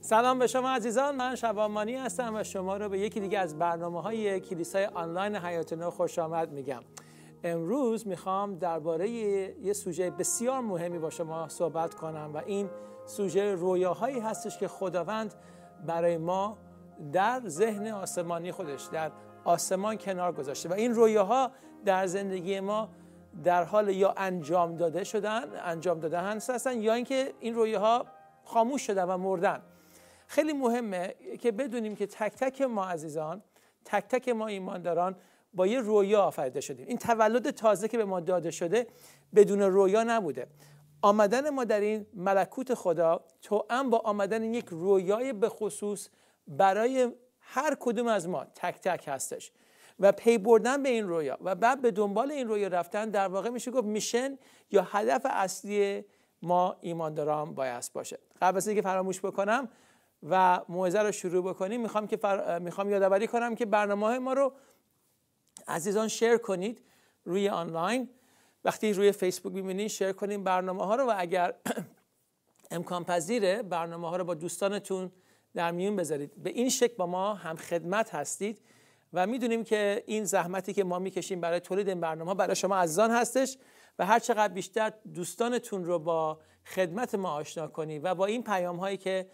سلام به شما عزیزان من شبامانی هستم و شما رو به یکی دیگه از برنامه های کلیسای آنلاین حیات نو خوش آمد میگم امروز میخوام درباره یه سوژه بسیار مهمی با شما صحبت کنم و این سوژه رویاهایی هستش که خداوند برای ما در ذهن آسمانی خودش در آسمان کنار گذاشته و این رویاها در زندگی ما در حال یا انجام داده شدن انجام داده هستن یا اینکه این رویاها خاموش شدن و مردن خیلی مهمه که بدونیم که تک تک ما عزیزان تک تک ما ایمانداران با یه رویا آفریده شدیم این تولد تازه که به ما داده شده بدون رویا نبوده آمدن ما در این ملکوت خدا تو هم با آمدن یک رویای به خصوص برای هر کدوم از ما تک تک هستش و پی بردن به این رویا و بعد به دنبال این رویا رفتن در واقع میشه گفت میشن یا هدف اصلی ما ایمانداران باید باشه قبل از اینکه فراموش بکنم و موعظه رو شروع بکنیم میخوام که فر... میخوام یادآوری کنم که برنامه ما رو عزیزان شیر کنید روی آنلاین وقتی روی فیسبوک میبینید شیر کنید برنامه ها رو و اگر امکان پذیره برنامه ها رو با دوستانتون در میون بذارید به این شکل با ما هم خدمت هستید و میدونیم که این زحمتی که ما میکشیم برای تولید این برنامه برای شما عزیزان هستش و هر چقدر بیشتر دوستانتون رو با خدمت ما آشنا کنید و با این پیام هایی که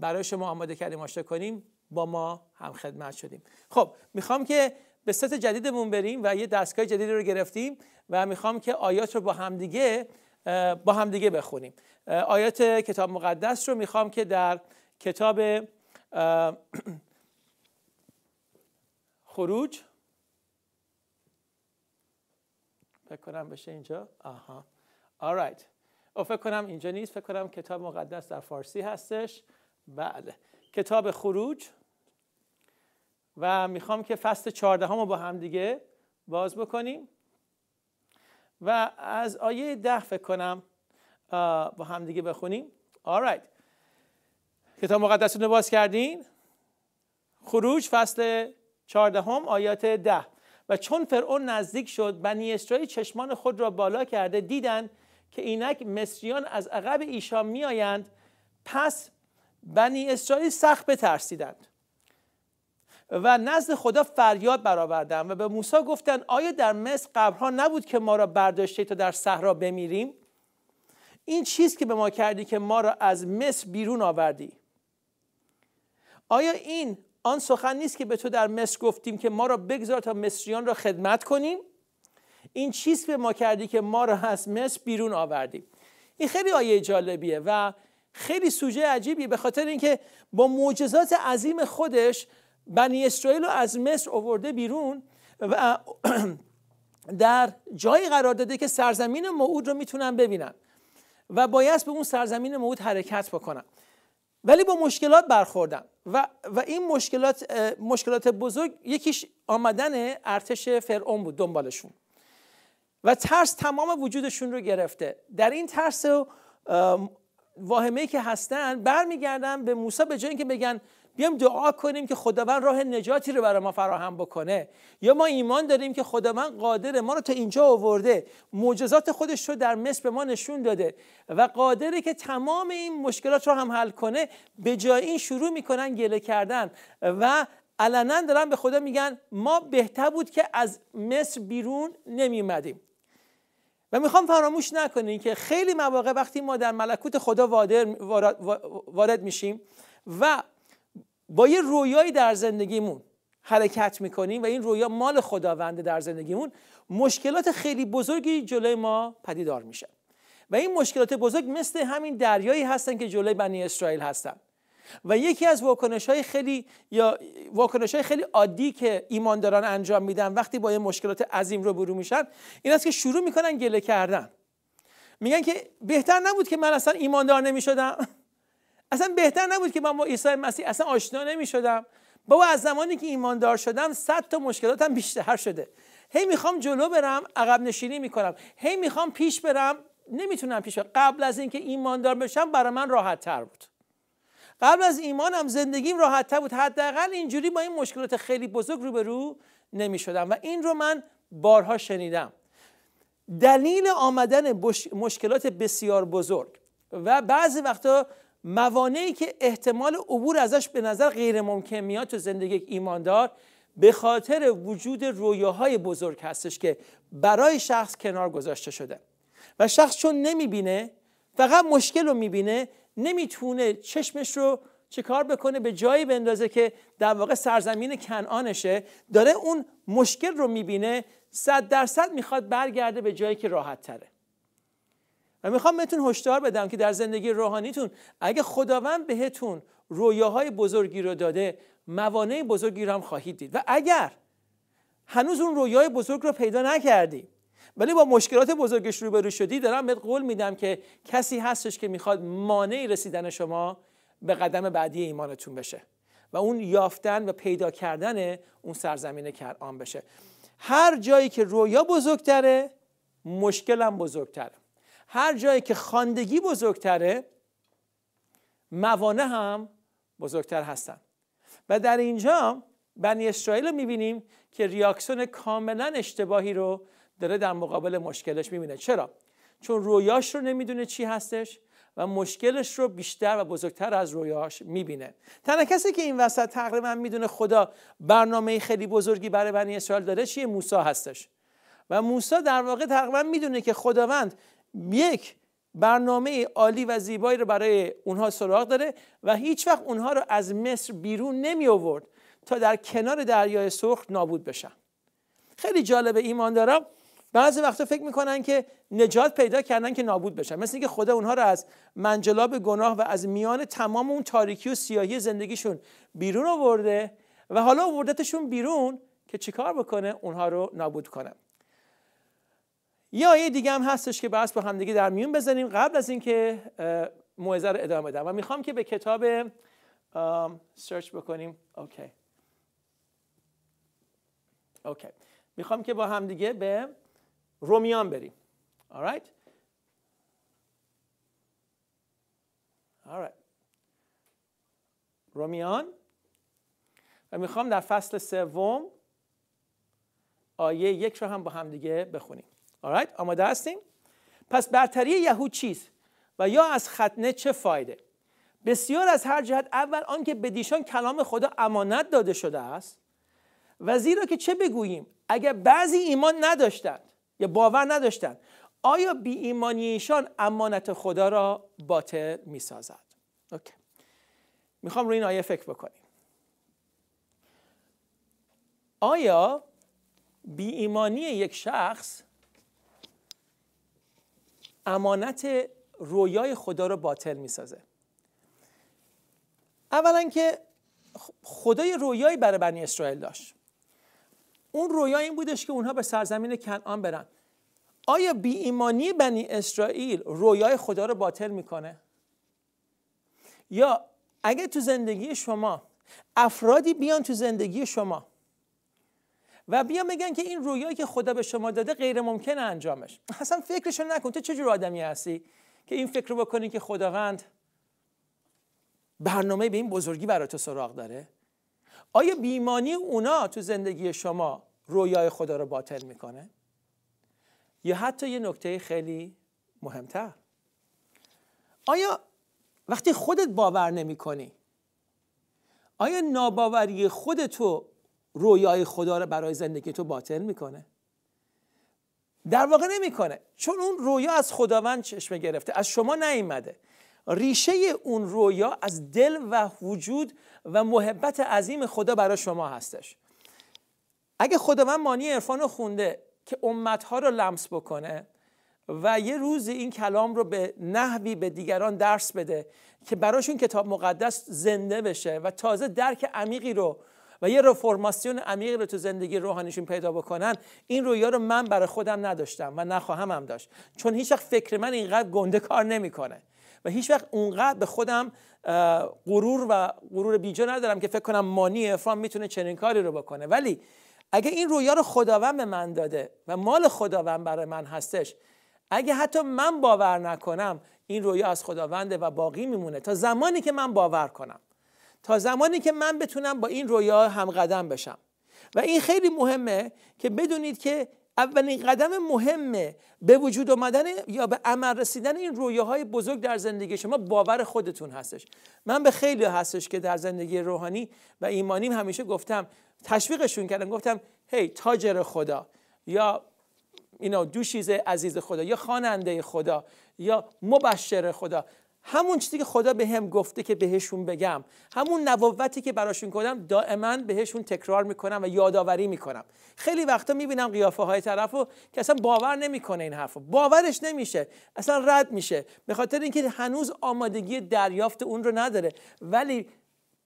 برای شما آماده کردیم آشنا کنیم با ما هم خدمت شدیم خب میخوام که به ست جدیدمون بریم و یه دستگاه جدید رو گرفتیم و میخوام که آیات رو با همدیگه با همدیگه بخونیم آیات کتاب مقدس رو میخوام که در کتاب خروج فکر کنم بشه اینجا آها آرایت فکر کنم اینجا نیست فکر کنم کتاب مقدس در فارسی هستش بله کتاب خروج و میخوام که فصل چهاردهم رو با هم دیگه باز بکنیم و از آیه ده فکر کنم با هم دیگه بخونیم آرایت کتاب مقدس رو باز کردین خروج فصل هم آیات ده و چون فرعون نزدیک شد بنی اسرائیل چشمان خود را بالا کرده دیدند که اینک مصریان از عقب ایشان میآیند پس بنی اسرائیل سخت بترسیدند و نزد خدا فریاد برآوردن و به موسی گفتند آیا در مصر قبرها نبود که ما را برداشته تا در صحرا بمیریم این چیز که به ما کردی که ما را از مصر بیرون آوردی آیا این آن سخن نیست که به تو در مصر گفتیم که ما را بگذار تا مصریان را خدمت کنیم این چیز به ما کردی که ما را از مصر بیرون آوردی این خیلی آیه جالبیه و خیلی سوژه عجیبی به خاطر اینکه با معجزات عظیم خودش بنی اسرائیل رو از مصر آورده بیرون و در جایی قرار داده که سرزمین موعود رو میتونن ببینن و باید به اون سرزمین موعود حرکت بکنن ولی با مشکلات برخوردن و, و این مشکلات مشکلات بزرگ یکیش آمدن ارتش فرعون بود دنبالشون و ترس تمام وجودشون رو گرفته در این ترس واهمه که هستن برمیگردن به موسی به جای اینکه بگن بیام دعا کنیم که خداوند راه نجاتی رو برای ما فراهم بکنه یا ما ایمان داریم که خداوند قادره ما رو تا اینجا آورده معجزات خودش رو در مصر به ما نشون داده و قادره که تمام این مشکلات رو هم حل کنه به جای این شروع میکنن گله کردن و علنا دارن به خدا میگن ما بهتر بود که از مصر بیرون نمیمدیم. و میخوام فراموش نکنین که خیلی مواقع وقتی ما در ملکوت خدا وارد میشیم و با یه رویایی در زندگیمون حرکت میکنیم و این رویا مال خداونده در زندگیمون مشکلات خیلی بزرگی جلوی ما پدیدار میشه. و این مشکلات بزرگ مثل همین دریایی هستن که جلوی بنی اسرائیل هستن و یکی از واکنش های خیلی یا واکنش های خیلی عادی که ایمانداران انجام میدن وقتی با یه مشکلات عظیم رو برو میشن این است که شروع میکنن گله کردن میگن که بهتر نبود که من اصلا ایماندار نمیشدم اصلا بهتر نبود که من با عیسی مسیح اصلا آشنا نمیشدم بابا از زمانی که ایماندار شدم صد تا مشکلاتم بیشتر شده هی میخوام جلو برم عقب نشینی میکنم هی میخوام پیش برم نمیتونم پیش قبل از اینکه ایماندار بشم برای من راحت تر بود قبل از ایمان هم زندگیم راحت بود حداقل اینجوری با این مشکلات خیلی بزرگ روبرو نمی شدم و این رو من بارها شنیدم دلیل آمدن مشکلات بسیار بزرگ و بعضی وقتا موانعی که احتمال عبور ازش به نظر غیر ممکن میاد تو زندگی ایماندار به خاطر وجود رویاهای بزرگ هستش که برای شخص کنار گذاشته شده و شخص چون بینه فقط مشکل رو بینه نمیتونه چشمش رو چکار بکنه به جایی بندازه که در واقع سرزمین کنعانشه داره اون مشکل رو میبینه صد درصد میخواد برگرده به جایی که راحت تره و میخوام بهتون هشدار بدم که در زندگی روحانیتون اگه خداوند بهتون رویاهای بزرگی رو داده موانع بزرگی رو هم خواهید دید و اگر هنوز اون رویای بزرگ رو پیدا نکردی ولی با مشکلات بزرگش روبرو شدی دارم بهت قول میدم که کسی هستش که میخواد مانعی رسیدن شما به قدم بعدی ایمانتون بشه و اون یافتن و پیدا کردن اون سرزمین کرآن بشه هر جایی که رویا بزرگتره مشکلم بزرگتره هر جایی که خاندگی بزرگتره موانع هم بزرگتر هستن و در اینجا بنی اسرائیل رو میبینیم که ریاکسون کاملا اشتباهی رو داره در مقابل مشکلش میبینه چرا چون رویاش رو نمیدونه چی هستش و مشکلش رو بیشتر و بزرگتر از رویاش میبینه تنها کسی که این وسط تقریبا میدونه خدا برنامه خیلی بزرگی برای بنی اسرائیل داره چیه موسی هستش و موسی در واقع تقریبا میدونه که خداوند یک برنامه عالی و زیبایی رو برای اونها سراغ داره و هیچ وقت اونها رو از مصر بیرون نمی آورد تا در کنار دریای سرخ نابود بشن خیلی جالبه ایمان دارم بعضی وقتا فکر میکنن که نجات پیدا کردن که نابود بشن مثل اینکه خدا اونها رو از منجلاب گناه و از میان تمام اون تاریکی و سیاهی زندگیشون بیرون آورده و حالا آوردتشون بیرون که چیکار بکنه اونها رو نابود کنه یه آیه دیگه هم هستش که بس با همدیگه در میون بزنیم قبل از اینکه موعظه رو ادامه بدم و میخوام که به کتاب سرچ بکنیم اوکی اوکی میخوام که با همدیگه به رومیان بریم رومیان و میخوام در فصل سوم آیه یک رو هم با هم دیگه بخونیم alright آماده هستیم پس برتری یهود چیست و یا از ختنه چه فایده بسیار از هر جهت اول آنکه دیشان کلام خدا امانت داده شده است و زیرا که چه بگوییم اگر بعضی ایمان نداشتند یا باور نداشتند آیا بی ایشان امانت خدا را باطل می سازد اوکی. میخوام روی این آیه فکر بکنیم آیا بی ایمانی یک شخص امانت رویای خدا را باطل می سازه اولا که خدای رویایی برای بنی اسرائیل داشت اون رویا این بودش که اونها به سرزمین کنعان برن آیا بی ایمانی بنی اسرائیل رویای خدا رو باطل میکنه یا اگه تو زندگی شما افرادی بیان تو زندگی شما و بیا میگن که این رویایی که خدا به شما داده غیر ممکنه انجامش اصلا فکرشو نکن تو چجور آدمی هستی که این فکر رو بکنی که خداوند برنامه به این بزرگی برای تو سراغ داره آیا بیمانی اونا تو زندگی شما رویای خدا رو باطل میکنه یا حتی یه نکته خیلی مهمتر آیا وقتی خودت باور نمی کنی آیا ناباوری خودتو رویای خدا رو برای زندگی تو باطل میکنه در واقع نمیکنه چون اون رویا از خداوند چشمه گرفته از شما نیومده. ریشه اون رویا از دل و وجود و محبت عظیم خدا برای شما هستش اگه خداوند مانی عرفان خونده که امتها رو لمس بکنه و یه روز این کلام رو به نحوی به دیگران درس بده که براشون کتاب مقدس زنده بشه و تازه درک عمیقی رو و یه رفرماسیون عمیقی رو تو زندگی روحانیشون پیدا بکنن این رویا رو من برای خودم نداشتم و نخواهم هم داشت چون هیچ فکر من اینقدر گنده کار نمیکنه هیچ وقت اونقدر به خودم غرور و غرور بیجا ندارم که فکر کنم مانی افرام میتونه چنین کاری رو بکنه ولی اگه این رویا رو خداوند به من داده و مال خداوند برای من هستش اگه حتی من باور نکنم این رویا از خداونده و باقی میمونه تا زمانی که من باور کنم تا زمانی که من بتونم با این رویا قدم بشم و این خیلی مهمه که بدونید که اولین قدم مهمه به وجود آمدن یا به عمل رسیدن این رویاهای بزرگ در زندگی شما باور خودتون هستش من به خیلی هستش که در زندگی روحانی و ایمانیم همیشه گفتم تشویقشون کردم گفتم هی تاجر خدا یا اینا دوشیزه عزیز خدا یا خواننده خدا یا مبشر خدا همون چیزی که خدا به هم گفته که بهشون بگم همون نبوتی که براشون کنم دائما بهشون تکرار میکنم و یادآوری میکنم خیلی وقتا میبینم قیافه های طرف رو که اصلا باور نمیکنه این حرف باورش نمیشه اصلا رد میشه به خاطر اینکه هنوز آمادگی دریافت اون رو نداره ولی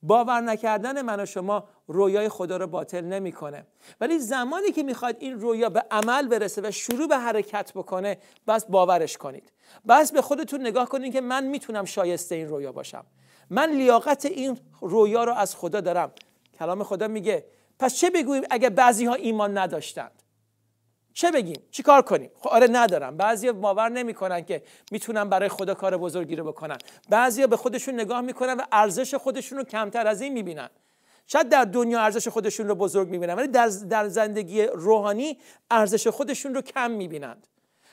باور نکردن من و شما رویای خدا رو باطل نمیکنه ولی زمانی که میخواد این رویا به عمل برسه و شروع به حرکت بکنه بس باورش کنید بس به خودتون نگاه کنید که من میتونم شایسته این رویا باشم من لیاقت این رویا رو از خدا دارم کلام خدا میگه پس چه بگویم اگر بعضی ها ایمان نداشتند چه بگیم چیکار کنیم خب آره ندارم بعضیا باور نمیکنن که میتونن برای خدا کار بزرگی رو بکنن بعضیا به خودشون نگاه میکنن و ارزش خودشون رو کمتر از این میبینن شاید در دنیا ارزش خودشون رو بزرگ میبینن ولی در, در زندگی روحانی ارزش خودشون رو کم میبینند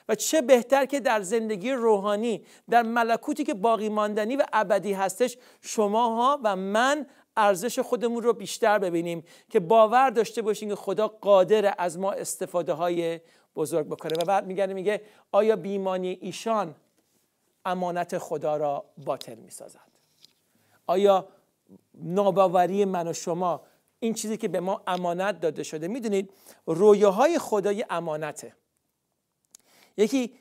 و چه بهتر که در زندگی روحانی در ملکوتی که باقی ماندنی و ابدی هستش شماها و من ارزش خودمون رو بیشتر ببینیم که باور داشته باشیم که خدا قادر از ما استفاده های بزرگ بکنه و بعد میگه میگه آیا بیمانی ایشان امانت خدا را باطل میسازد آیا ناباوری من و شما این چیزی که به ما امانت داده شده میدونید رویاهای خدای امانته یکی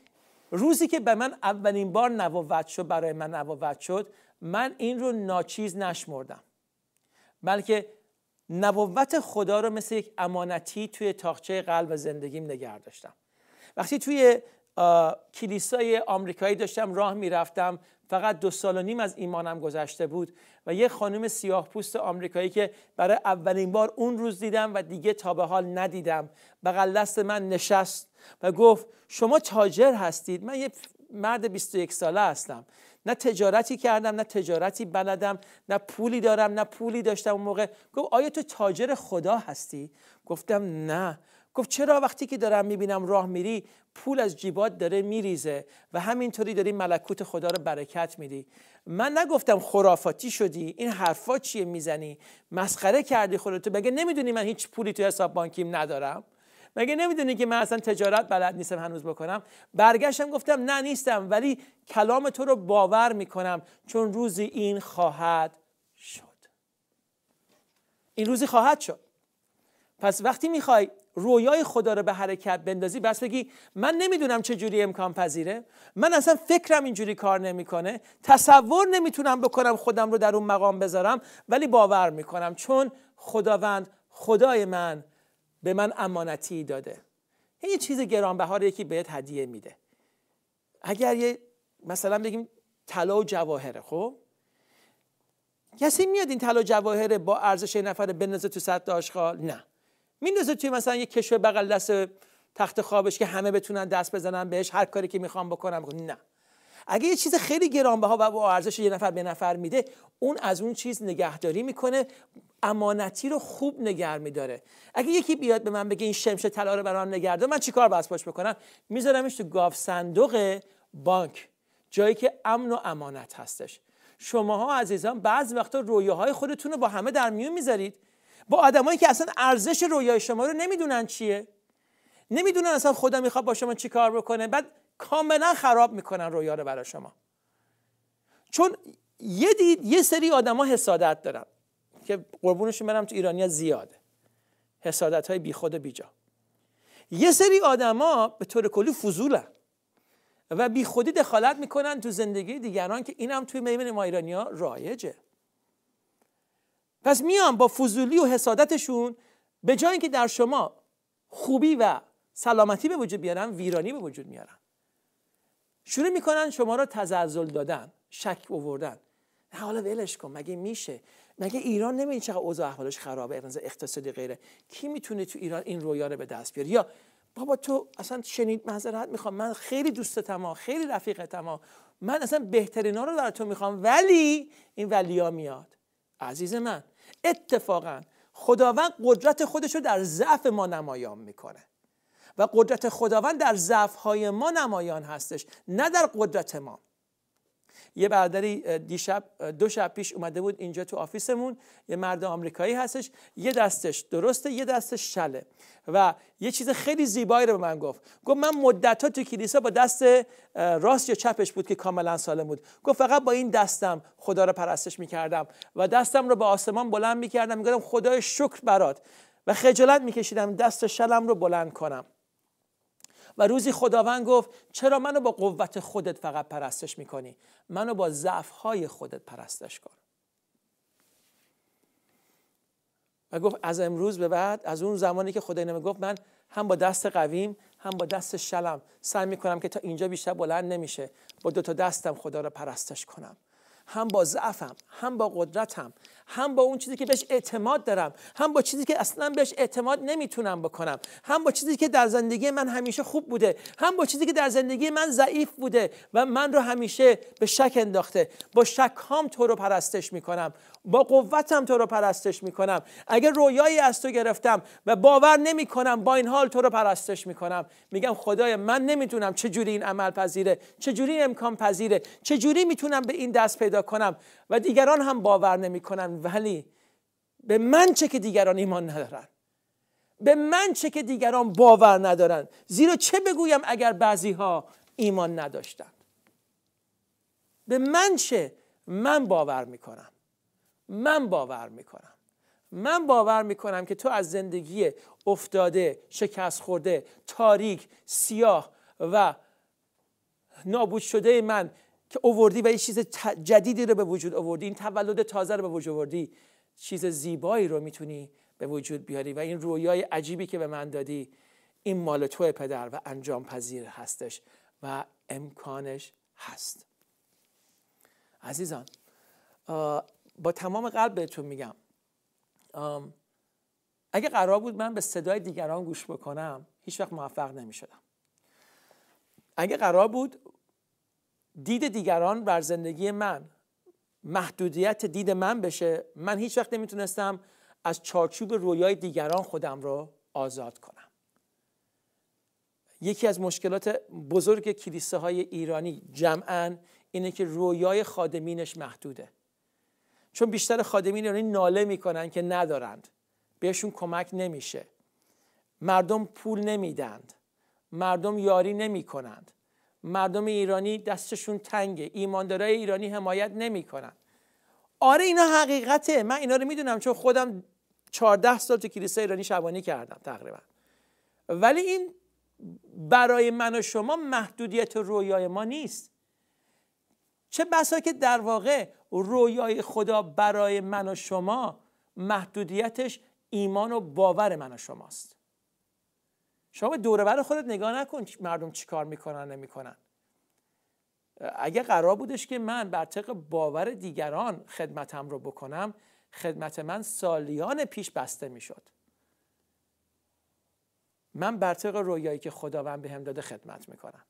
روزی که به من اولین بار نبوت شد برای من نبوت شد من این رو ناچیز نشمردم بلکه نبوت خدا رو مثل یک امانتی توی تاخچه قلب و زندگیم نگه داشتم وقتی توی کلیسای آمریکایی داشتم راه میرفتم فقط دو سال و نیم از ایمانم گذشته بود و یه خانم سیاه پوست آمریکایی که برای اولین بار اون روز دیدم و دیگه تا به حال ندیدم بغل دست من نشست و گفت شما تاجر هستید من یه مرد 21 ساله هستم نه تجارتی کردم نه تجارتی بلدم نه پولی دارم نه پولی داشتم اون موقع گفت آیا تو تاجر خدا هستی گفتم نه گفت چرا وقتی که دارم میبینم راه میری پول از جیبات داره میریزه و همینطوری داری ملکوت خدا رو برکت میدی من نگفتم خرافاتی شدی این حرفا چیه میزنی مسخره کردی خودتو بگه نمیدونی من هیچ پولی تو حساب بانکیم ندارم مگه نمیدونی که من اصلا تجارت بلد نیستم هنوز بکنم برگشتم گفتم نه نیستم ولی کلام تو رو باور میکنم چون روزی این خواهد شد این روزی خواهد شد پس وقتی میخوای رویای خدا رو به حرکت بندازی بس بگی من نمیدونم چه جوری امکان پذیره من اصلا فکرم اینجوری کار نمیکنه تصور نمیتونم بکنم خودم رو در اون مقام بذارم ولی باور میکنم چون خداوند خدای من به من امانتی داده یه چیز گرانبها رو یکی بهت هدیه میده اگر یه مثلا بگیم طلا و جواهره خب کسی میاد این طلا و جواهره با ارزش یه نفر بندازه تو صد آشغال نه میندازه توی مثلا یه کشو بغل دست تخت خوابش که همه بتونن دست بزنن بهش هر کاری که میخوام بکنم نه اگه یه چیز خیلی گرانبها و با ارزش یه نفر به نفر میده اون از اون چیز نگهداری میکنه امانتی رو خوب نگر میداره اگه یکی بیاد به من بگه این شمش طلا رو برام نگرده من چیکار باید پاش بکنم میذارمش تو گاف صندوق بانک جایی که امن و امانت هستش شماها عزیزان بعض وقتا رویاهای خودتون رو با همه در میون میذارید با آدمایی که اصلا ارزش رویای شما رو نمیدونن چیه نمیدونن اصلا خدا میخواد با شما چیکار بکنه بعد کاملا خراب میکنن رویا رو برای شما چون یه دید یه سری آدما حسادت دارن که قربونشون برم تو ایرانیا زیاده حسادت های بیخود و بیجا یه سری آدما به طور کلی فضولن و بی خودی دخالت میکنن تو زندگی دیگران که اینم توی میمن ما ایرانیا رایجه پس میان با فضولی و حسادتشون به جای اینکه در شما خوبی و سلامتی به وجود بیارن ویرانی به وجود میارن شروع میکنن شما را تزلزل دادن شک اووردن نه حالا ولش کن مگه میشه مگه ایران نمیدین چقدر اوضاع احوالش خرابه از اقتصادی غیره کی میتونه تو ایران این رویا رو به دست بیاره یا بابا تو اصلا شنید معذرت میخوام من خیلی دوستتم خیلی رفیقتم من اصلا بهترینا رو در تو میخوام ولی این ولیا میاد عزیز من اتفاقا خداوند قدرت خودش رو در ضعف ما نمایان میکنه و قدرت خداوند در های ما نمایان هستش نه در قدرت ما یه برادری دیشب دو شب پیش اومده بود اینجا تو آفیسمون یه مرد آمریکایی هستش یه دستش درسته یه دستش شله و یه چیز خیلی زیبایی رو به من گفت گفت من مدت ها تو کلیسا با دست راست یا چپش بود که کاملا سالم بود گفت فقط با این دستم خدا رو پرستش میکردم و دستم رو به آسمان بلند میکردم میگفتم خدای شکر برات و خجالت میکشیدم دست شلم رو بلند کنم و روزی خداوند گفت چرا منو با قوت خودت فقط پرستش میکنی منو با ضعفهای خودت پرستش کن و گفت از امروز به بعد از اون زمانی که خدای نمی گفت من هم با دست قویم هم با دست شلم سعی میکنم که تا اینجا بیشتر بلند نمیشه با دو تا دستم خدا رو پرستش کنم هم با ضعفم هم با قدرتم هم با اون چیزی که بهش اعتماد دارم هم با چیزی که اصلا بهش اعتماد نمیتونم بکنم هم با چیزی که در زندگی من همیشه خوب بوده هم با چیزی که در زندگی من ضعیف بوده و من رو همیشه به شک انداخته با شک هام تو رو پرستش میکنم با قوتم تو رو پرستش میکنم اگر رویایی از تو گرفتم و باور نمیکنم با این حال تو رو پرستش میکنم میگم خدای من نمیتونم جوری این عمل پذیره جوری امکان پذیره جوری میتونم به این دست پیدا کنم و دیگران هم باور نمیکنن ولی به من چه که دیگران ایمان ندارن به من چه که دیگران باور ندارن زیرا چه بگویم اگر بعضی ها ایمان نداشتن به من چه من باور میکنم من باور میکنم من باور میکنم که تو از زندگی افتاده شکست خورده تاریک سیاه و نابود شده من که اووردی و یه چیز جدیدی رو به وجود آوردی این تولد تازه رو به وجود آوردی چیز زیبایی رو میتونی به وجود بیاری و این رویای عجیبی که به من دادی این مال تو پدر و انجام پذیر هستش و امکانش هست عزیزان با تمام قلب بهتون میگم اگه قرار بود من به صدای دیگران گوش بکنم هیچ وقت موفق نمیشدم اگه قرار بود دید دیگران بر زندگی من محدودیت دید من بشه من هیچ وقت نمیتونستم از چارچوب رویای دیگران خودم رو آزاد کنم یکی از مشکلات بزرگ های ایرانی جمعا اینه که رویای خادمینش محدوده چون بیشتر خادمین ایرانی ناله میکنن که ندارند بهشون کمک نمیشه مردم پول نمیدند مردم یاری نمیکنند مردم ایرانی دستشون تنگه ایماندارای ایرانی حمایت نمیکنن آره اینا حقیقته من اینا رو میدونم چون خودم 14 سال تو کلیسای ایرانی شبانی کردم تقریبا ولی این برای من و شما محدودیت رویای ما نیست چه بسا که در واقع رویای خدا برای من و شما محدودیتش ایمان و باور من و شماست شما به دوربر خودت نگاه نکن مردم چی چیکار میکنن نمیکنن اگه قرار بودش که من بر طبق باور دیگران خدمتم رو بکنم خدمت من سالیان پیش بسته میشد من بر طبق رویایی که خداوند بهم داده خدمت میکنم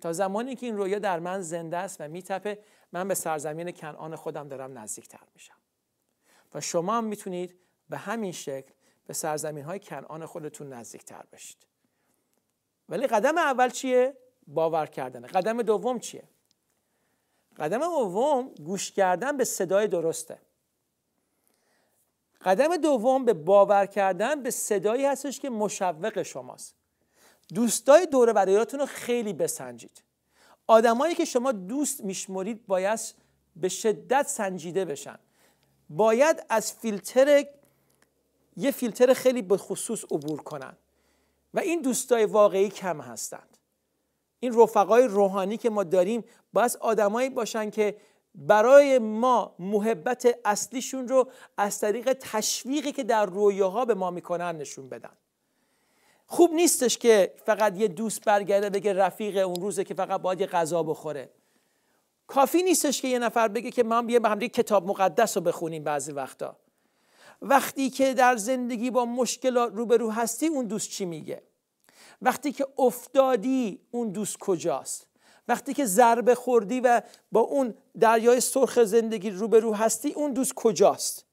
تا زمانی که این رویا در من زنده است و میتپه من به سرزمین کنعان خودم دارم نزدیکتر میشم و شما هم میتونید به همین شکل به سرزمین های کنعان خودتون نزدیک تر بشید ولی قدم اول چیه؟ باور کردنه قدم دوم چیه؟ قدم دوم گوش کردن به صدای درسته قدم دوم به باور کردن به صدایی هستش که مشوق شماست دوستای دوره و رو خیلی بسنجید آدمایی که شما دوست میشمرید باید به شدت سنجیده بشن باید از فیلتر یه فیلتر خیلی به خصوص عبور کنن و این دوستای واقعی کم هستند این رفقای روحانی که ما داریم باید آدمایی باشن که برای ما محبت اصلیشون رو از طریق تشویقی که در رویاها به ما میکنن نشون بدن خوب نیستش که فقط یه دوست برگرده بگه رفیق اون روزه که فقط باید یه غذا بخوره کافی نیستش که یه نفر بگه که ما به همدیگه کتاب مقدس رو بخونیم بعضی وقتا وقتی که در زندگی با مشکلات روبرو هستی اون دوست چی میگه وقتی که افتادی اون دوست کجاست وقتی که ضربه خوردی و با اون دریای سرخ زندگی روبرو هستی اون دوست کجاست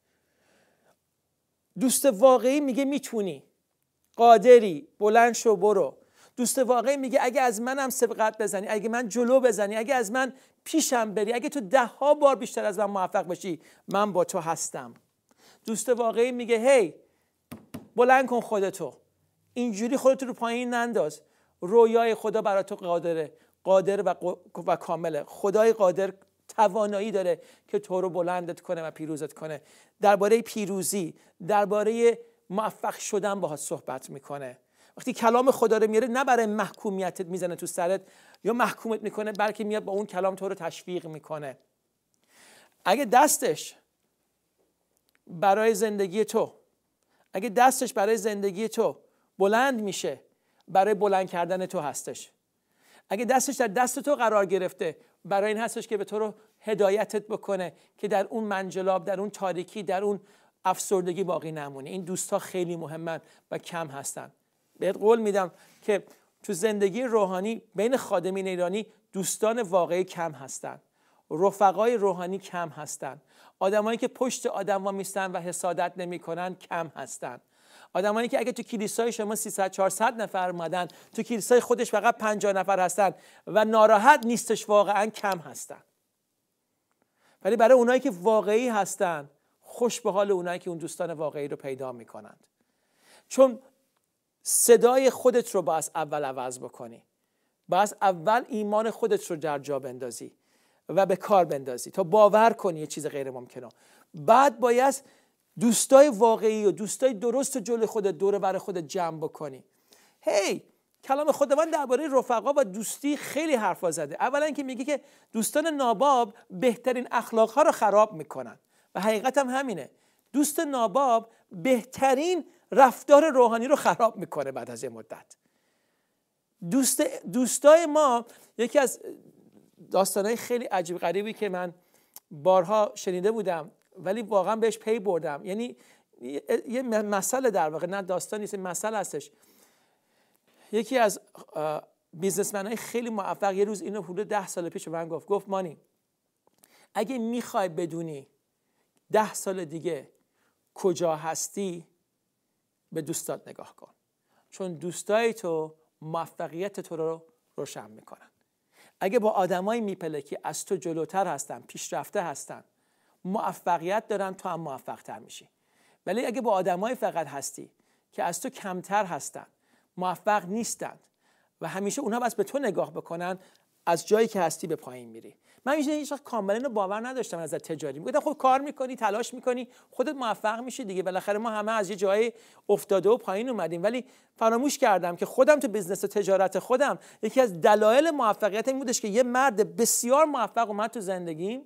دوست واقعی میگه میتونی قادری بلند شو برو دوست واقعی میگه اگه از منم سبقت بزنی اگه من جلو بزنی اگه از من پیشم بری اگه تو ده ها بار بیشتر از من موفق بشی من با تو هستم دوست واقعی میگه هی بلند کن خودتو اینجوری خودتو رو پایین ننداز رویای خدا برای تو قادره قادر و, و کامله خدای قادر توانایی داره که تو رو بلندت کنه و پیروزت کنه درباره پیروزی درباره موفق شدن باهات صحبت میکنه وقتی کلام خدا رو میاره نه برای محکومیتت میزنه تو سرت یا محکومت میکنه بلکه میاد با اون کلام تو رو تشویق میکنه اگه دستش برای زندگی تو اگه دستش برای زندگی تو بلند میشه برای بلند کردن تو هستش اگه دستش در دست تو قرار گرفته برای این هستش که به تو رو هدایتت بکنه که در اون منجلاب در اون تاریکی در اون افسردگی باقی نمونه این دوستا خیلی مهمن و کم هستن بهت قول میدم که تو زندگی روحانی بین خادمین ایرانی دوستان واقعی کم هستند رفقای روحانی کم هستند آدمایی که پشت آدم ها میستن و حسادت نمیکنن کم هستند آدمایی که اگه تو کلیسای شما 300 400 نفر اومدن تو کلیسای خودش فقط 50 نفر هستن و ناراحت نیستش واقعا کم هستن ولی برای اونایی که واقعی هستن خوش به حال اونایی که اون دوستان واقعی رو پیدا میکنند چون صدای خودت رو باز اول عوض بکنی باز اول ایمان خودت رو در جا بندازی و به کار بندازی تا باور کنی یه چیز غیر ممکنه بعد باید دوستای واقعی و دوستای درست و جلوی خودت دور بر خودت جمع بکنی هی hey, کلام خداوند درباره رفقا و دوستی خیلی حرفا زده اولا که میگه که دوستان ناباب بهترین اخلاق ها رو خراب میکنن و حقیقت هم همینه دوست ناباب بهترین رفتار روحانی رو خراب میکنه بعد از یه مدت دوست دوستای ما یکی از داستانهای خیلی عجیب غریبی که من بارها شنیده بودم ولی واقعا بهش پی بردم یعنی یه مسئله در واقع نه داستان نیست مسئله هستش یکی از بیزنسمن های خیلی موفق یه روز اینو حدود ده سال پیش به من گفت گفت مانی اگه میخوای بدونی ده سال دیگه کجا هستی به دوستات نگاه کن چون دوستای تو موفقیت تو رو روشن میکنن اگه با آدمایی میپلکی از تو جلوتر هستن پیشرفته هستن موفقیت دارن تو هم موفقتر میشی ولی اگه با آدمایی فقط هستی که از تو کمتر هستن موفق نیستند و همیشه اونها بس به تو نگاه بکنن از جایی که هستی به پایین میری من هیچ هیچ کاملا رو باور نداشتم از تجاری میگفتم خب کار میکنی تلاش میکنی خودت موفق میشی دیگه بالاخره ما همه از یه جای افتاده و پایین اومدیم ولی فراموش کردم که خودم تو بزنس و تجارت خودم یکی از دلایل موفقیت این بودش که یه مرد بسیار موفق اومد تو زندگیم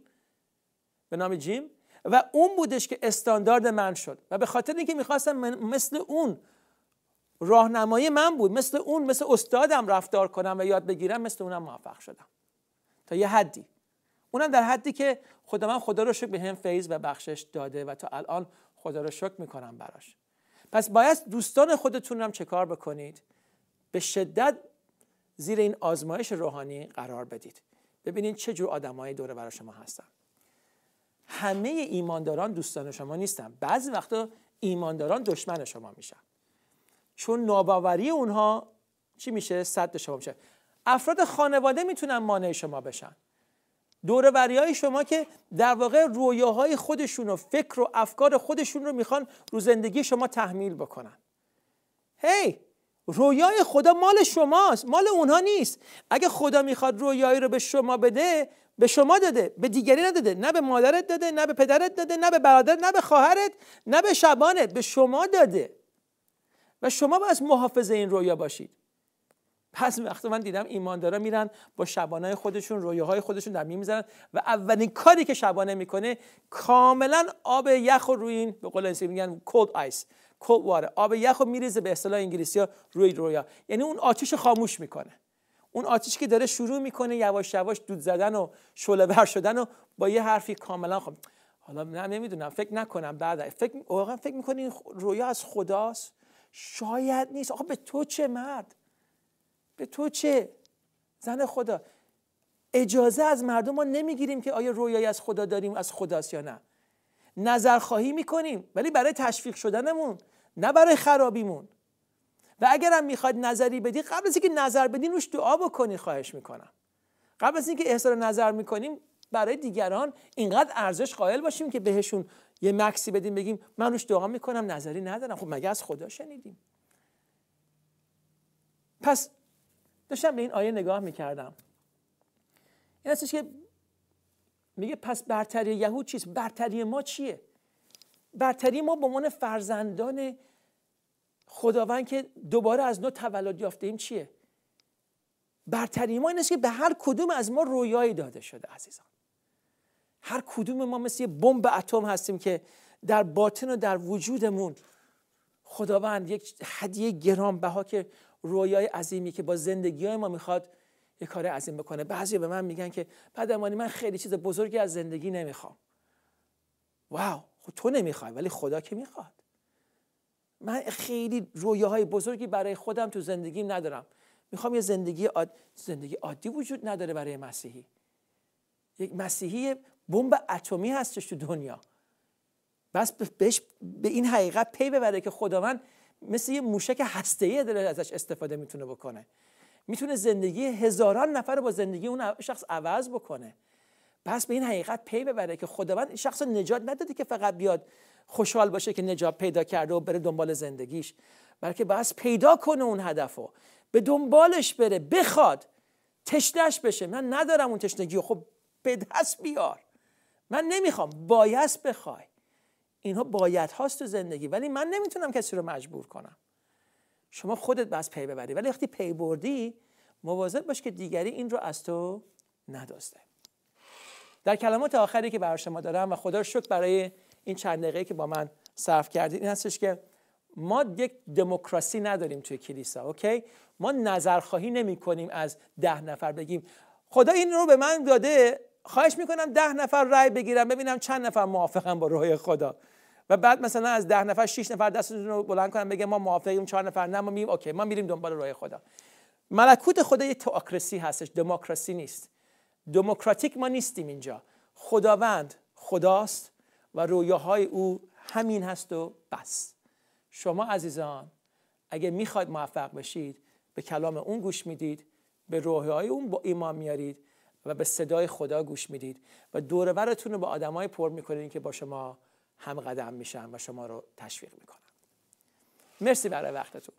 به نام جیم و اون بودش که استاندارد من شد و به خاطر اینکه میخواستم مثل اون راهنمایی من بود مثل اون مثل استادم رفتار کنم و یاد بگیرم مثل اونم موفق شدم تا یه حدی اونم در حدی که خدا خدا رو شکر به هم فیض و بخشش داده و تا الان خدا رو شکر میکنم براش پس باید دوستان خودتون هم چه کار بکنید به شدت زیر این آزمایش روحانی قرار بدید ببینید چه جور آدمایی دور برای شما هستن همه ایمانداران دوستان شما نیستن بعضی وقتا ایمانداران دشمن شما میشن چون ناباوری اونها چی میشه صد شما میشه افراد خانواده میتونن مانع شما بشن دوره های شما که در واقع رویاهای خودشون و فکر و افکار خودشون رو میخوان رو زندگی شما تحمیل بکنن هی hey, رویای خدا مال شماست مال اونها نیست اگه خدا میخواد رویایی رو به شما بده به شما داده به دیگری نداده نه به مادرت داده نه به پدرت داده نه به برادرت نه به خواهرت نه به شبانت به شما داده و شما باید محافظ این رویا باشید پس وقتی من دیدم ایماندارا میرن با شبانه خودشون رویاهای خودشون در میزنن و اولین کاری که شبانه میکنه کاملا آب یخ روی این به قول انگلیسی میگن cold ice cold water آب یخ رو میریزه به اصطلاح انگلیسی ها روی رویا یعنی اون آتش خاموش میکنه اون آتیش که داره شروع میکنه یواش یواش دود زدن و شعله ور شدن و با یه حرفی کاملا خب حالا من نمیدونم فکر نکنم بعد فکر واقعا فکر میکنی رویا از خداست شاید نیست آقا به تو چه مرد به تو چه زن خدا اجازه از مردم ما نمیگیریم که آیا رویایی از خدا داریم از خداست یا نه نظر خواهی میکنیم ولی برای تشویق شدنمون نه برای خرابیمون و اگرم میخواد نظری بدی قبل از اینکه نظر بدین روش دعا بکنی خواهش میکنم قبل از اینکه احسار نظر میکنیم برای دیگران اینقدر ارزش قائل باشیم که بهشون یه مکسی بدیم بگیم من روش دعا میکنم نظری ندارم خب مگه از خدا شنیدیم پس داشتم به این آیه نگاه میکردم این هستش که میگه پس برتری یهود چیست برتری ما چیه برتری ما به عنوان فرزندان خداوند که دوباره از نو تولد یافته ایم چیه برتری ما این است که به هر کدوم از ما رویایی داده شده عزیزان هر کدوم ما مثل یه بمب اتم هستیم که در باطن و در وجودمون خداوند یک هدیه ها که رویای عظیمی که با زندگی های ما میخواد یه کار عظیم بکنه بعضی به من میگن که پدرمانی من خیلی چیز بزرگی از زندگی نمیخوام واو خب تو نمیخوای ولی خدا که میخواد من خیلی های بزرگی برای خودم تو زندگیم ندارم میخوام یه زندگی, عادی زندگی عادی وجود نداره برای مسیحی یک مسیحی بمب اتمی هستش تو دنیا بس بهش به این حقیقت پی ببره که خداوند مثل یه موشک ای داره ازش استفاده میتونه بکنه میتونه زندگی هزاران نفر با زندگی اون شخص عوض بکنه بس به این حقیقت پی ببره که خداوند این شخص نجات نداده که فقط بیاد خوشحال باشه که نجات پیدا کرده و بره دنبال زندگیش بلکه بس پیدا کنه اون هدف به دنبالش بره بخواد تشنش بشه من ندارم اون تشنگی خب به دست بیار من نمیخوام بایست بخوای اینها باید هاست تو زندگی ولی من نمیتونم کسی رو مجبور کنم شما خودت بس پی ببری ولی وقتی پی بردی مواظب باش که دیگری این رو از تو ندازده در کلمات آخری که برای شما دارم و خدا شکر برای این چند دقیقه که با من صرف کردید این هستش که ما یک دموکراسی نداریم توی کلیسا اوکی ما نظرخواهی نمی کنیم از ده نفر بگیم خدا این رو به من داده خواهش میکنم ده نفر رأی بگیرم ببینم چند نفر موافقم با روح خدا و بعد مثلا از ده نفر شش نفر دستتون رو بلند کنم بگم ما موافقیم چهار نفر نه ما میریم اوکی ما میریم دنبال روح خدا ملکوت خدا یه تئوکراسی هستش دموکراسی نیست دموکراتیک ما نیستیم اینجا خداوند خداست و رویاهای او همین هست و بس شما عزیزان اگه میخواید موفق بشید به کلام اون گوش میدید به رویاهای اون با ایمان میارید و به صدای خدا گوش میدید و دورورتون رو با آدمای پر میکنید که با شما هم قدم میشن و شما رو تشویق میکنن مرسی برای وقتتون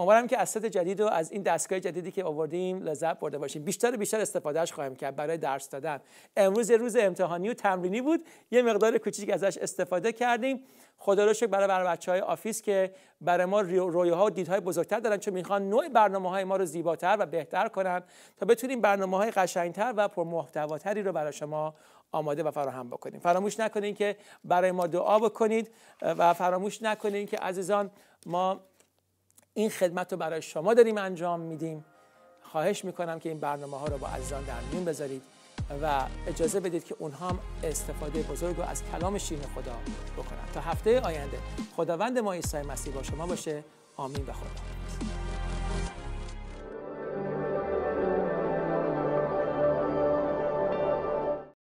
امیدوارم که اسد جدید و از این دستگاه جدیدی که آوردیم لذت برده باشیم بیشتر و بیشتر استفادهش خواهیم کرد برای درس دادن امروز روز امتحانی و تمرینی بود یه مقدار کوچیک ازش استفاده کردیم خدا رو شکر برای برای بچه های آفیس که برای ما ها و دیدهای بزرگتر دارن چون میخوان نوع برنامه های ما رو زیباتر و بهتر کنن تا بتونیم برنامه های قشنگتر و پرمحتواتری رو برای شما آماده و فراهم بکنیم فراموش نکنید که برای ما دعا بکنید و فراموش نکنید که عزیزان ما این خدمت رو برای شما داریم انجام میدیم خواهش میکنم که این برنامه ها رو با عزیزان در میون بذارید و اجازه بدید که اونها هم استفاده بزرگ رو از کلام شیرین خدا بکنن تا هفته آینده خداوند ما عیسی مسیح با شما باشه آمین و خدا